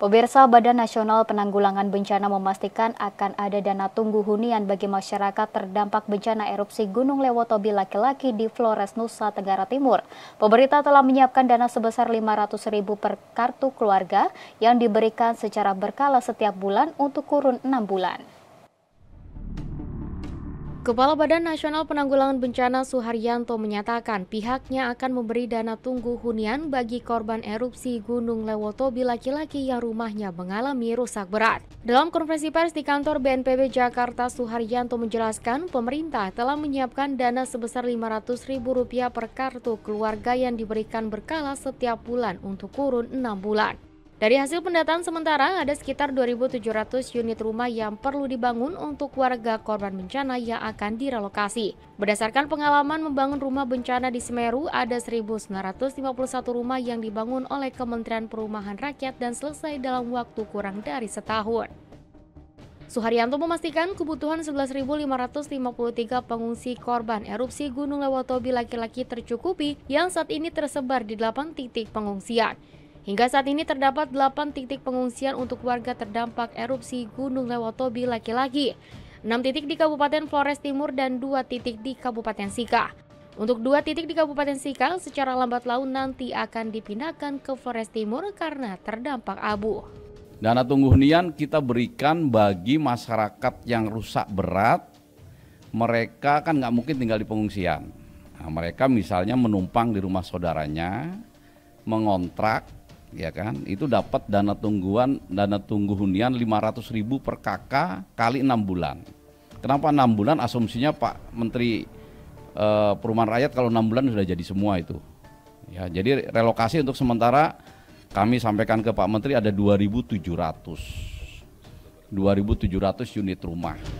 Pemirsa Badan Nasional Penanggulangan Bencana memastikan akan ada dana tunggu hunian bagi masyarakat terdampak bencana erupsi Gunung Lewotobi laki-laki di Flores, Nusa Tenggara Timur. Pemerintah telah menyiapkan dana sebesar 500 ribu per kartu keluarga yang diberikan secara berkala setiap bulan untuk kurun 6 bulan. Kepala Badan Nasional Penanggulangan Bencana Suharyanto menyatakan pihaknya akan memberi dana tunggu hunian bagi korban erupsi Gunung Lewotobi laki-laki yang rumahnya mengalami rusak berat. Dalam konferensi pers di kantor BNPB Jakarta, Suharyanto menjelaskan pemerintah telah menyiapkan dana sebesar Rp500.000 per kartu keluarga yang diberikan berkala setiap bulan untuk kurun 6 bulan. Dari hasil pendataan sementara, ada sekitar 2.700 unit rumah yang perlu dibangun untuk warga korban bencana yang akan direlokasi. Berdasarkan pengalaman membangun rumah bencana di Semeru, ada 1.951 rumah yang dibangun oleh Kementerian Perumahan Rakyat dan selesai dalam waktu kurang dari setahun. Suharyanto memastikan kebutuhan 11.553 pengungsi korban erupsi Gunung Lewotobi laki-laki tercukupi yang saat ini tersebar di 8 titik pengungsian. Hingga saat ini terdapat 8 titik pengungsian untuk warga terdampak erupsi Gunung Lewotobi laki-laki, 6 titik di Kabupaten Flores Timur dan 2 titik di Kabupaten Sika. Untuk dua titik di Kabupaten Sika, secara lambat laun nanti akan dipindahkan ke Flores Timur karena terdampak abu. Dana tunggu hunian kita berikan bagi masyarakat yang rusak berat, mereka kan nggak mungkin tinggal di pengungsian. Nah, mereka misalnya menumpang di rumah saudaranya, mengontrak, ya kan itu dapat dana tungguan dana tunggu hunian ratus ribu per KK kali enam bulan kenapa enam bulan asumsinya Pak Menteri eh, Perumahan Rakyat kalau enam bulan sudah jadi semua itu ya jadi relokasi untuk sementara kami sampaikan ke Pak Menteri ada 2.700 2.700 unit rumah